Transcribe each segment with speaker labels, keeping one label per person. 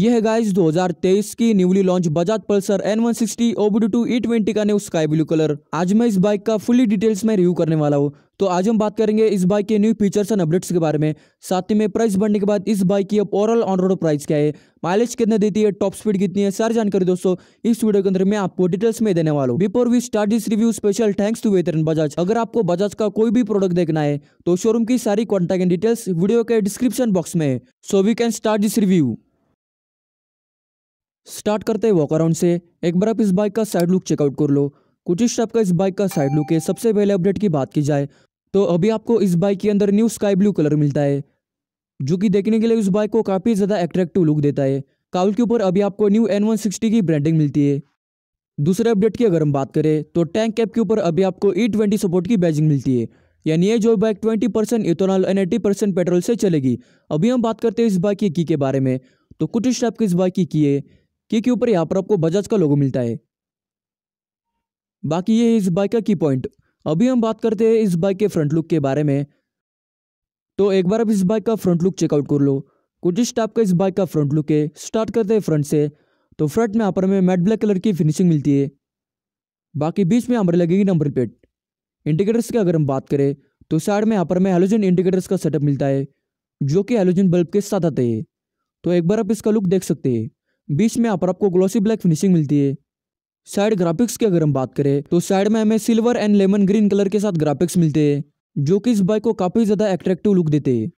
Speaker 1: यह है गाइस 2023 की newly launch Bajaj Pulsar N one sixty OBD two E twenty का न्यू स्काई ब्लू कलर आज मैं इस बाइक का फुली डिटेल्स में रिव्यू करने वाला हूँ तो आज हम बात करेंगे इस बाइक के न्यू फीचर्स एंड अपडेट्स के बारे में साथ ही में प्राइस बढ़ने के बाद इस बाइक की अब ओवरऑल ऑन रोड प्राइस क्या है माइलेज कितना देती है टॉप स्पीड कितनी है सारी जानकारी दोस्तों इस वीडियो के अंदर मैं आपको डिटेल्स में देने वाला हूँ before we start this review special thanks to veteran Bajaj अगर आपको बजाज का कोई भी प्रोडक्ट देखना है तो शोरूम की सारी कॉन्टैक्ट डिटेल्स वीडियो के डिस्क्रिप्शन बॉक्स में so we can start this review start करते हैं वॉक अराउंड से एक बार आप इस बाइक का साइड लुक चेकआउट कर लो कुछ इस टाइप का इस बाइक का साइड लुक है सबसे पहले अपडेट की बात की जाए तो अभी आपको इस बाइक के अंदर न्यू स्काई ब्लू कलर मिलता है जो कि देखने के लिए उस बाइक को काफ़ी ज़्यादा अट्रैक्टिव लुक देता है काउल के ऊपर अभी आपको न्यू एन की ब्रांडिंग मिलती है दूसरे अपडेट की अगर हम बात करें तो टैंक कैप के ऊपर अभी आपको ई e सपोर्ट की बैजिंग मिलती है यानी ये जो bike 20 percent ethanol and eighty percent petrol से चलेगी अभी हम बात करते हैं इस बाइक की की के बारे में तो कुछ इस टाइप की इस बाइक की की है की के ऊपर यहाँ पर आपको बजाज का लोगो मिलता है बाकी ये इस बाइक का की पॉइंट अभी हम बात करते हैं इस बाइक के फ्रंट लुक के बारे में तो एक बार आप इस बाइक का फ्रंट लुक चेकआउट कर लो कुछ इस टाइप का इस बाइक का फ्रंट लुक है स्टार्ट करते हैं फ्रंट से तो फ्रंट में यहाँ पर हमें मैट ब्लैक कलर की फिनिशिंग मिलती है बाकी बीच में हमारे लगेगी नंबर प्लेट इंडिकेटर्स की अगर हम बात करें तो साइड में यहाँ पर हमें हेलोजन इंडिकेटर्स का सेटअप मिलता है जो कि हेलोजन बल्ब के साथ आते हैं तो एक बार आप इसका लुक देख सकते हैं बीच में यहाँ पर आपको ग्लोसी ब्लैक फिनिशिंग मिलती है साइड ग्राफिक्स की अगर हम बात करें तो साइड में हमें silver and lemon green colour के साथ ग्राफिक्स मिलते हैं जो कि इस बाइक को काफ़ी ज़्यादा एट्रैक्टिव लुक देते हैं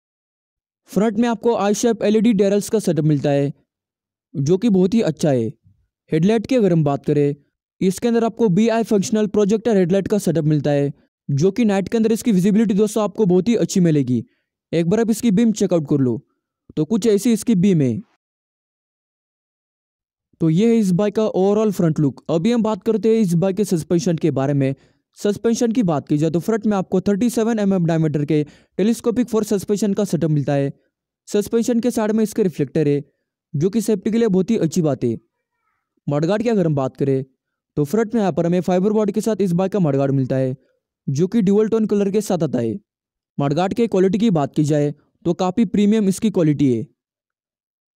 Speaker 1: फ्रंट में आपको आई शेप एलईडी डेरल्स का सेटअप मिलता है जो कि बहुत ही अच्छा है हेडलाइट की अगर हम बात करें इसके अंदर आपको B I functional projector headlight का सेटअप मिलता है जो कि नाइट के अंदर इसकी विजिबिलिटी दोस्तों आपको बहुत ही अच्छी मिलेगी एक बार आप इसकी बीम चेकआउट कर लो तो कुछ ऐसी इसकी बीम है तो ये है इस बाइक का ओवरऑल फ्रंट लुक अभी हम बात करते हैं इस बाइक के सस्पेंशन के बारे में सस्पेंशन की बात की जाए तो फ्रंट में आपको 37 सेवन mm डायमीटर के टेलीस्कोपिक फोर सस्पेंशन का सेटअप मिलता है सस्पेंशन के साइड में इसके रिफ्लेक्टर है जो कि सेफ्टी के लिए बहुत ही अच्छी बात है मडगाड़ की अगर हम बात करें तो फ्रंट में यहाँ पर हमें फाइबर बॉडी के साथ इस बाइक का मडगाड़ मिलता है जो कि ड्यूअल टोन कलर के साथ आता है मडगाड़ के क्वालिटी की बात की जाए तो काफ़ी प्रीमियम इसकी क्वालिटी है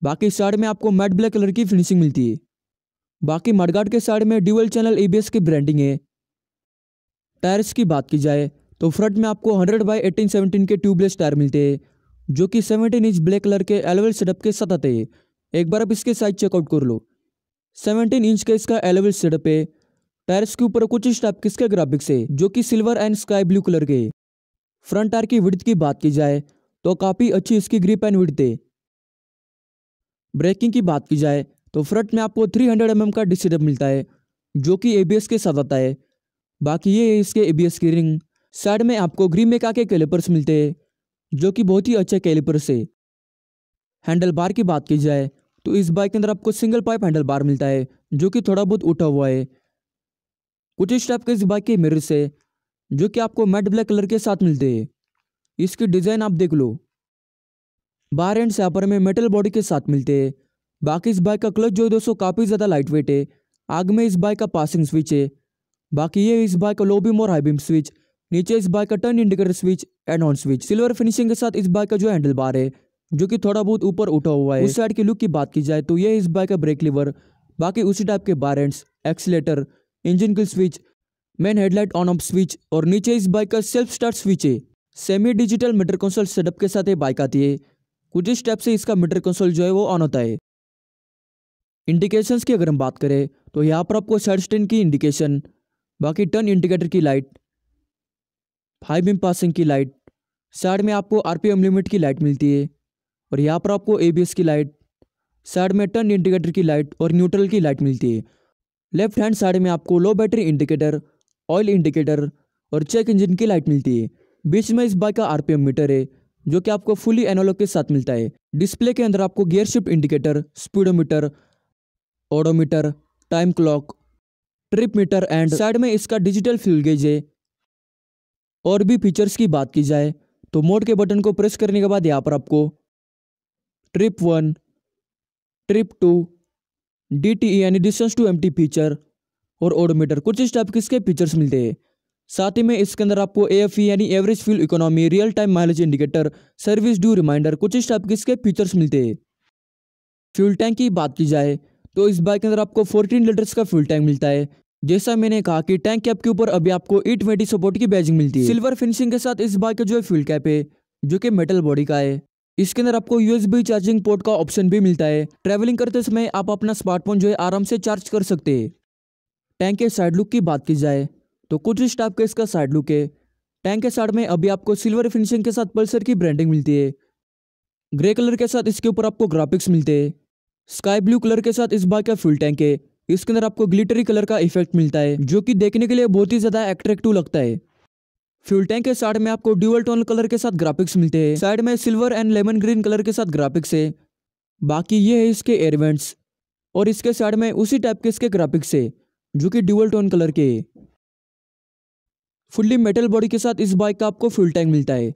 Speaker 1: बाकी साइड में आपको मैट ब्लैक कलर की फिनिशिंग मिलती है बाकी मडगार्ड के साइड में ड्यूअल चैनल एबीएस की ब्रांडिंग है टायर्स की बात की जाए तो फ्रंट में आपको 100 बाई 18 17 के ट्यूबलेस टायर मिलते हैं जो कि 17 इंच ब्लैक कलर के एलेवल सेटअप के साथ आते हैं एक बार आप इसके साइज चेकआउट कर लो 17 इंच का इसका एलेवल सेटअप है टायर्स के ऊपर कुछ इस टाइप किसके ग्राफिक्स है जो कि silver and sky blue colour के फ्रंट टायर की विड्थ की बात की जाए तो काफ़ी अच्छी इसकी ग्रिप एंड विड्थ है ब्रेकिंग की बात की जाए तो फ्रंट में आपको 300 हंड्रेड mm का डिस्क मिलता है जो कि ए के साथ आता है बाकी ये है इसके ए की रिंग साइड में आपको ग्रीन मेका के कैलिपर्स मिलते हैं जो कि बहुत ही अच्छे कैलिपर्स है हैंडल बार की बात की जाए तो इस बाइक के अंदर आपको सिंगल पाइप हैंडल बार मिलता है जो कि थोड़ा बहुत उठा हुआ है कुछ इस टाइप के इस बाइक के मिरर्स है जो कि आपको मैट ब्लैक कलर के साथ मिलते हैं इसकी डिज़ाइन आप देख लो बार एंड से अपर में मेटल बॉडी के साथ मिलते हैं बाकी इस बाइक का क्लच जो है दोस्तों काफ़ी ज़्यादा लाइट वेट है आग में इस बाइक का पासिंग स्विच है बाकी ये इस बाइक का लो बीम और हाई बीम स्विच नीचे इस बाइक का turn indicator switch and on switch silver finishing के साथ इस बाइक का जो हैंडल बार है जो कि थोड़ा बहुत ऊपर उठा हुआ है उस साइड की लुक की बात की जाए तो ये इस बाइक का ब्रेक लीवर बाकी उसी टाइप के बार एंड्स एक्सीटर इंजन की switch main headlight on off switch और नीचे इस बाइक का सेल्फ स्टार्ट स्विच है semi digital meter console setup के साथ ये बाइक आती है कुछ इस स्टेप से इसका मीटर कंसोल जो है वो ऑन होता है इंडिकेशन की अगर हम बात करें तो यहाँ पर आपको सर्च टर्न की इंडिकेशन बाकी टर्न इंडिकेटर की लाइट फाइव इम पासिंग की लाइट साइड में आपको आरपीएम लिमिट की लाइट मिलती है और यहाँ पर आपको एबीएस की लाइट साइड में टर्न इंडिकेटर की लाइट और न्यूट्रल की लाइट मिलती है लेफ्ट हैंड साइड में आपको low battery indicator oil indicator और चेक इंजन की लाइट मिलती है बीच में इस बाइक का आरपीएम मीटर है जो कि आपको फुली एनालॉग के साथ मिलता है डिस्प्ले के अंदर आपको gear shift indicator speedometer odometer time clock trip meter and side में इसका डिजिटल फ्यूल गेज है और भी फीचर्स की बात की जाए तो मोड के बटन को प्रेस करने के बाद यहाँ पर आपको trip one trip two D T E यानी distance to empty feature और ऑडोमीटर कुछ इस टाइप के इसके फीचर्स मिलते हैं साथ ही में इसके अंदर आपको ए एफ e यानी average fuel economy real time mileage indicator service due reminder कुछ इस टाइप के इसके फीचर्स मिलते हैं फ्यूल टैंक की बात की जाए तो इस बाइक के अंदर आपको 14 लीटर्स का फ्यूल टैंक मिलता है जैसा मैंने कहा कि टैंक कैप के ऊपर अभी आपको ई ट्वेंटी सपोर्ट की बैजिंग मिलती है सिल्वर फिनिशिंग के साथ इस बाइक का जो है फ्यूल कैप है जो कि मेटल बॉडी का है इसके अंदर आपको यूएसबी चार्जिंग पोर्ट का ऑप्शन भी मिलता है ट्रैवलिंग करते समय आप अपना स्मार्टफोन जो है आराम से चार्ज कर सकते हैं टैंक के साइड लुक की बात की जाए तो कुछ इस टाइप का इसका साइड लुक है टैंक के साइड में अभी आपको सिल्वर फिनिशिंग के साथ पल्सर की ब्रांडिंग मिलती है ग्रे कलर के साथ इसके ऊपर आपको ग्राफिक्स मिलते हैं स्काई ब्लू कलर के साथ इस बाइक का फ्यूल टैंक है इसके अंदर आपको ग्लिटरी कलर का इफेक्ट मिलता है जो कि देखने के लिए बहुत ही ज़्यादा अट्रैक्टिव लगता है फ्यूल टैंक के साइड में आपको ड्यूअल टोन कलर के साथ ग्राफिक्स मिलते हैं साइड में silver and lemon green colour के साथ ग्राफिक्स है बाकी ये है इसके एयरवेंट्स और इसके साइड में उसी टाइप के इसके ग्राफिक्स है जो कि ड्यूअल टोन कलर के है फुल्ली मेटल बॉडी के साथ इस बाइक का आपको फ्यूल टैंक मिलता है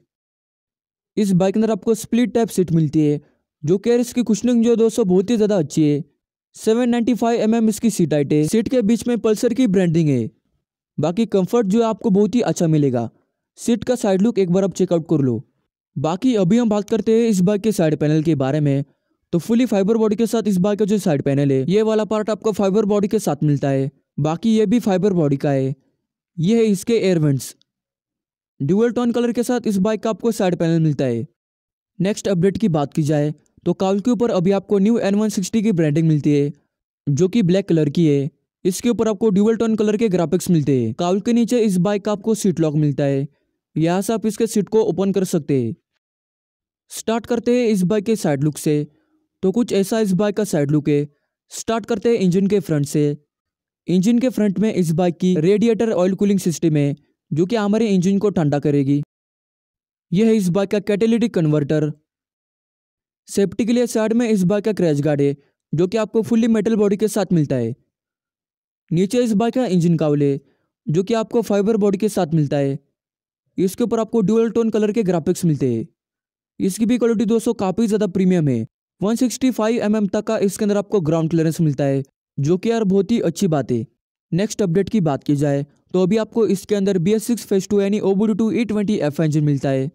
Speaker 1: इस बाइक अंदर आपको स्प्लिट टाइप सीट मिलती है जो कि इसकी कुशनिंग जो है दोस्तों बहुत ही ज़्यादा अच्छी है 795 mm इसकी सीट हाइट है सीट के बीच में पल्सर की ब्रांडिंग है बाकी कंफर्ट जो है आपको बहुत ही अच्छा मिलेगा सीट का साइड लुक एक बार आप चेकआउट कर लो बाकी अभी हम बात करते हैं इस बाइक के साइड पैनल के बारे में तो फुली फाइबर बॉडी के साथ इस बाइक का जो साइड पैनल है ये वाला पार्ट आपको फाइबर बॉडी के साथ मिलता है बाकी ये भी फाइबर बॉडी का है ये है इसके एयरवेंट्स ड्यूअल टोन कलर के साथ इस बाइक का आपको साइड पैनल मिलता है नेक्स्ट अपडेट की बात की जाए तो काउल के ऊपर अभी आपको न्यू एन वन सिक्सटी की ब्रांडिंग मिलती है जो कि ब्लैक कलर की है इसके ऊपर आपको ड्यूअल टोन कलर के ग्राफिक्स मिलते हैं काउल के नीचे इस बाइक का आपको सीट लॉक मिलता है यहाँ से आप इसके सीट को ओपन कर सकते हैं स्टार्ट करते हैं इस बाइक के साइड लुक से तो कुछ ऐसा इस बाइक का साइड लुक है स्टार्ट करते हैं इंजन के फ्रंट से इंजन के फ्रंट में इस बाइक की रेडिएटर ऑयल कूलिंग सिस्टम है जो कि हमारे इंजन को ठंडा करेगी यह है इस बाइक का कैटेलिटिक कन्वर्टर सेफ्टी के लिए साइड में इस बाइक का क्रैश गार्ड है जो कि आपको फुल्ली मेटल बॉडी के साथ मिलता है नीचे इस बाइक का इंजन है जो कि आपको फाइबर बॉडी के साथ मिलता है इसके ऊपर आपको ड्यूअल टोन कलर के ग्राफिक्स मिलते हैं इसकी भी क्वालिटी दोस्तों काफ़ी ज़्यादा प्रीमियम है 165 mm तक का इसके अंदर आपको ग्राउंड क्लियरेंस मिलता है जो कि यार बहुत ही अच्छी बात है नेक्स्ट अपडेट की बात की जाए तो अभी आपको इसके अंदर B S six phase two यानी OBD two E twenty F engine मिलता है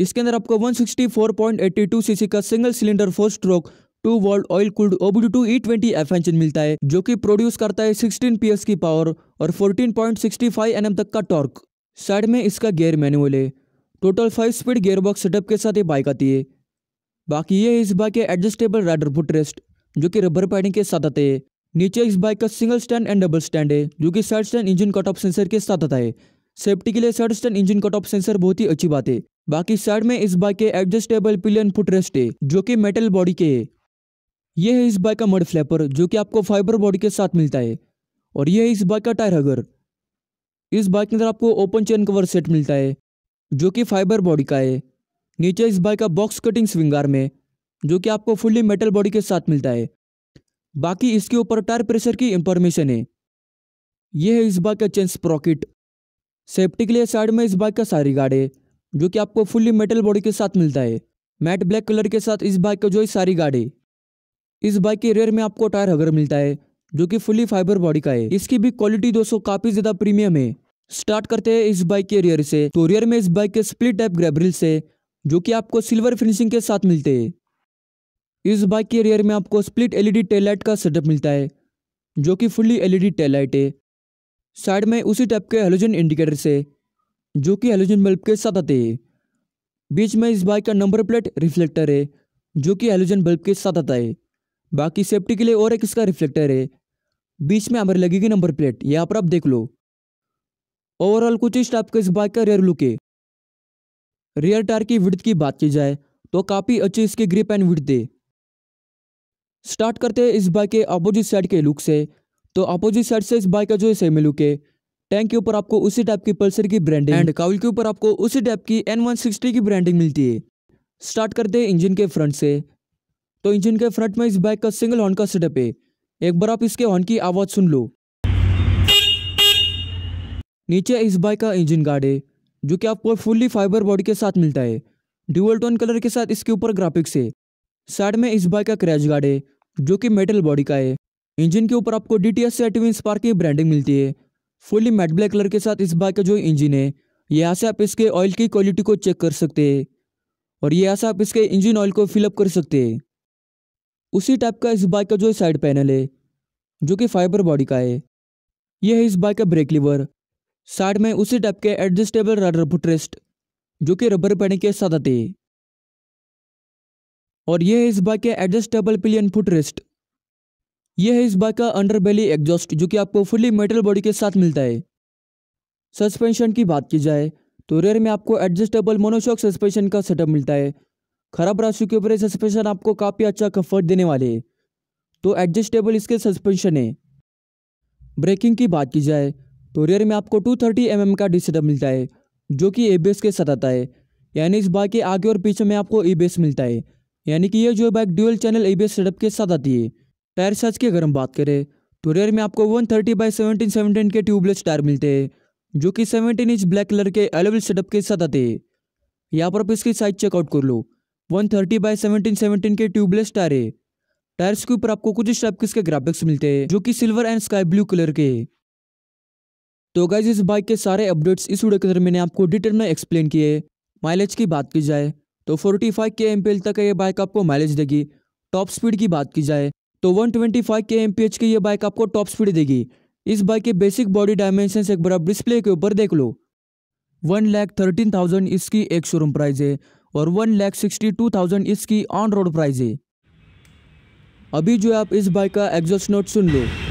Speaker 1: इसके अंदर आपको सी सी का single cylinder four stroke two world oil O OBD two E twenty F engine मिलता है जो कि प्रोड्यूस करता है पी एस की पावर और एन एम तक का टॉर्क साइड में इसका गेयर मैनुअल है total five speed gear box setup के साथ ये बाइक आती है बाकी ये इस बाइक के एडजस्टेबल राइडर फुटरेस्ट जो कि रबर पैडिंग के साथ आते हैं नीचे इस बाइक का single stand and double stand है जो कि side stand engine cut off sensor के साथ आता है सेफ्टी के लिए side stand engine cut off sensor बहुत ही अच्छी बात है बाकी साइड में इस बाइक के एडजस्टेबल पिलियन फुटरेस्ट है जो कि मेटल बॉडी के है ये है इस बाइक का मड फ्लैपर जो कि आपको फाइबर बॉडी के साथ मिलता है और यह है इस बाइक का टायर हगर इस बाइक के अंदर आपको ओपन चेन कवर सेट मिलता है जो कि फाइबर बॉडी का है नीचे इस बाइक का बॉक्स कटिंग स्विंगार में जो कि आपको फुल्ली मेटल बॉडी के साथ मिलता है बाकी इसके ऊपर टायर प्रेशर की इंफॉर्मेशन है यह है इस बाइक का चेन स्प्रॉकेट सेफ्टी के लिए साइड में इस बाइक का सारी गार्ड है जो कि आपको फुल्ली मेटल बॉडी के साथ मिलता है मैट ब्लैक कलर के साथ इस बाइक का जो है सारी गार्ड है इस बाइक के रेयर में आपको टायर हगर मिलता है जो कि फुली फाइबर बॉडी का है इसकी भी क्वालिटी दोस्तों काफी ज्यादा प्रीमियम है स्टार्ट करते हैं इस बाइक के रियर से तो रियर में इस बाइक के स्प्लिट टाइप ग्रेबरिल्स है जो कि आपको सिल्वर फिनिशिंग के साथ मिलते हैं इस बाइक के रियर में आपको स्प्लिट एलईडी ई लाइट का सेटअप मिलता है जो कि फुल्ली एलईडी ई लाइट है साइड में उसी टाइप के हेलोजन इंडिकेटर से जो कि हेलोजन बल्ब के साथ आते हैं बीच में इस बाइक का नंबर प्लेट रिफ्लेक्टर है जो कि हेलोजन बल्ब के साथ आता है बाकी सेफ्टी के लिए और एक इसका रिफ्लेक्टर है बीच में हमारी लगेगी नंबर प्लेट यहाँ पर आप देख लो ओवरऑल कुछ इस टाइप का इस बाइक का रेयर लुक है रियर टायर की विड्थ की बात की जाए तो काफ़ी अच्छी इसकी ग्रिप एंड विड्थ है स्टार्ट करते हैं इस बाइक के अपोजिट साइड के लुक से तो अपोजिट साइड से इस बाइक का जो है सेम लुक है टैंक के ऊपर आपको उसी टाइप की पल्सर की ब्रांडिंग एंड काउल के ऊपर आपको उसी टाइप की एन वन सिक्सटी की ब्रांडिंग मिलती है स्टार्ट करते हैं इंजन के फ्रंट से तो इंजन के फ्रंट में इस बाइक का सिंगल हॉर्न का सेटअप है एक बार आप इसके हॉर्न की आवाज़ सुन लो नीचे इस बाइक का इंजन गार्ड है जो कि आपको फुल्ली फाइबर बॉडी के साथ मिलता है ड्यूअल टोन कलर के साथ इसके ऊपर ग्राफिक्स है साइड में इस बाइक का क्रैच गार्ड है जो कि मेटल बॉडी का है इंजन के ऊपर आपको डी टी एस से स्पार्क की ब्रांडिंग मिलती है फुली मेट ब्लैक कलर के साथ इस बाइक का जो इंजन है यहाँ से आप इसके ऑयल की क्वालिटी को चेक कर सकते हैं और यहाँ से आप इसके इंजन ऑयल को फिलअप कर सकते हैं उसी टाइप का इस बाइक का जो साइड पैनल है जो कि फाइबर बॉडी का है यह है इस बाइक का ब्रेक लीवर साइड में उसी टाइप के एडजस्टेबल रडर फुटरेस्ट जो कि रबर पैनिक के साथ आते हैं और यह है इस बाइक के एडजस्टेबल पिलियन फुट रेस्ट यह है इस बाइक का अंडर बेली एग्जॉस्ट जो कि आपको फुली मेटल बॉडी के साथ मिलता है सस्पेंशन की बात की जाए तो रेयर में आपको एडजस्टेबल मोनोशॉक सस्पेंशन का सेटअप मिलता है खराब राशि के ऊपर सस्पेंशन आपको काफ़ी अच्छा कंफर्ट देने वाले है तो एडजस्टेबल इसके सस्पेंशन है ब्रेकिंग की बात की जाए तो रेयर में आपको 230 थर्टी mm का सेटअप मिलता है जो कि ए के साथ आता है यानी इस बाइक के आगे और पीछे में आपको ई मिलता है यानी कि ये जो bike dual channel A setup के साथ आती है टायर साइज की अगर हम बात करें तो रेयर में आपको one thirty by seventeen seventeen के ट्यूबलेस टायर मिलते हैं जो कि सेवनटीन इंच ब्लैक कलर के एलेवल सेटअप के साथ आते हैं यहाँ पर आप इसकी साइज चेकआउट कर लो one thirty by seventeen seventeen के ट्यूबलेस टायर है टायर्स के ऊपर आपको कुछ इस टाइप के इसके ग्राफिक्स मिलते हैं जो कि silver and sky blue colour के तो गाइज इस बाइक के सारे अपडेट्स इस वीडियो के अंदर मैंने आपको डिटेल में एक्सप्लेन किए माइलेज की बात की जाए तो 45 फाइव के एम तक ये बाइक आपको माइलेज देगी टॉप स्पीड की बात की जाए तो 125 ट्वेंटी फाइव के एम की ये बाइक आपको टॉप स्पीड देगी इस बाइक के बेसिक बॉडी डायमेंशन एक बार डिस्प्ले के ऊपर देख लो वन लैख थर्टीन थाउजेंड इसकी एक शोरूम प्राइस है और one lakh sixty two thousand इसकी ऑन रोड प्राइस है अभी जो आप इस बाइक का एग्जॉस्ट नोट सुन लो